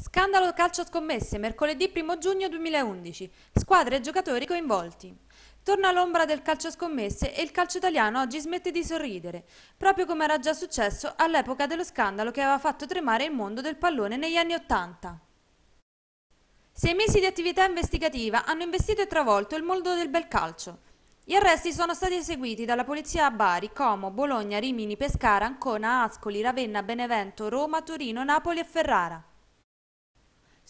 Scandalo calcio scommesse, mercoledì 1 giugno 2011. Squadre e giocatori coinvolti. Torna l'ombra del calcio scommesse e il calcio italiano oggi smette di sorridere, proprio come era già successo all'epoca dello scandalo che aveva fatto tremare il mondo del pallone negli anni Ottanta. Sei mesi di attività investigativa hanno investito e travolto il mondo del bel calcio. Gli arresti sono stati eseguiti dalla polizia a Bari, Como, Bologna, Rimini, Pescara, Ancona, Ascoli, Ravenna, Benevento, Roma, Torino, Napoli e Ferrara.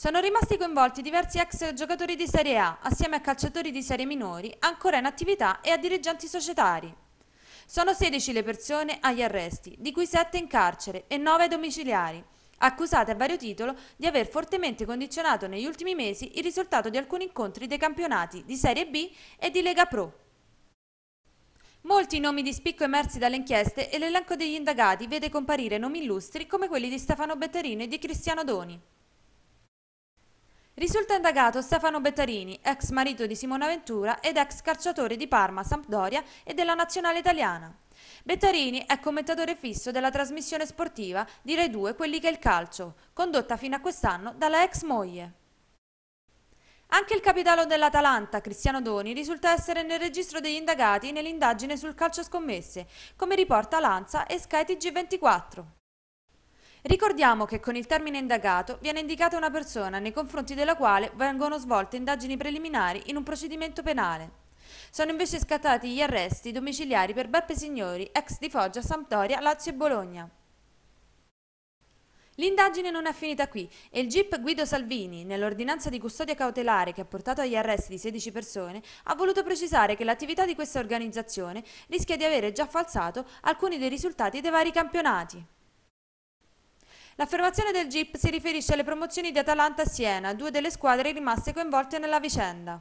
Sono rimasti coinvolti diversi ex giocatori di Serie A, assieme a calciatori di serie minori, ancora in attività e a dirigenti societari. Sono 16 le persone agli arresti, di cui 7 in carcere e 9 domiciliari, accusate a vario titolo di aver fortemente condizionato negli ultimi mesi il risultato di alcuni incontri dei campionati di Serie B e di Lega Pro. Molti i nomi di spicco emersi dalle inchieste e l'elenco degli indagati vede comparire nomi illustri come quelli di Stefano Betterino e di Cristiano Doni. Risulta indagato Stefano Bettarini, ex marito di Simona Ventura ed ex calciatore di Parma, Sampdoria e della nazionale italiana. Bettarini è commentatore fisso della trasmissione sportiva di Rai 2 Quelli che è il calcio, condotta fino a quest'anno dalla ex moglie. Anche il capitano dell'Atalanta, Cristiano Doni, risulta essere nel registro degli indagati nell'indagine sul calcio scommesse, come riporta Lanza e Sky TG24. Ricordiamo che con il termine indagato viene indicata una persona nei confronti della quale vengono svolte indagini preliminari in un procedimento penale. Sono invece scattati gli arresti domiciliari per Beppe Signori, ex di Foggia, Sampdoria, Lazio e Bologna. L'indagine non è finita qui e il GIP Guido Salvini, nell'ordinanza di custodia cautelare che ha portato agli arresti di 16 persone, ha voluto precisare che l'attività di questa organizzazione rischia di avere già falsato alcuni dei risultati dei vari campionati. L'affermazione del GIP si riferisce alle promozioni di Atalanta e Siena, due delle squadre rimaste coinvolte nella vicenda.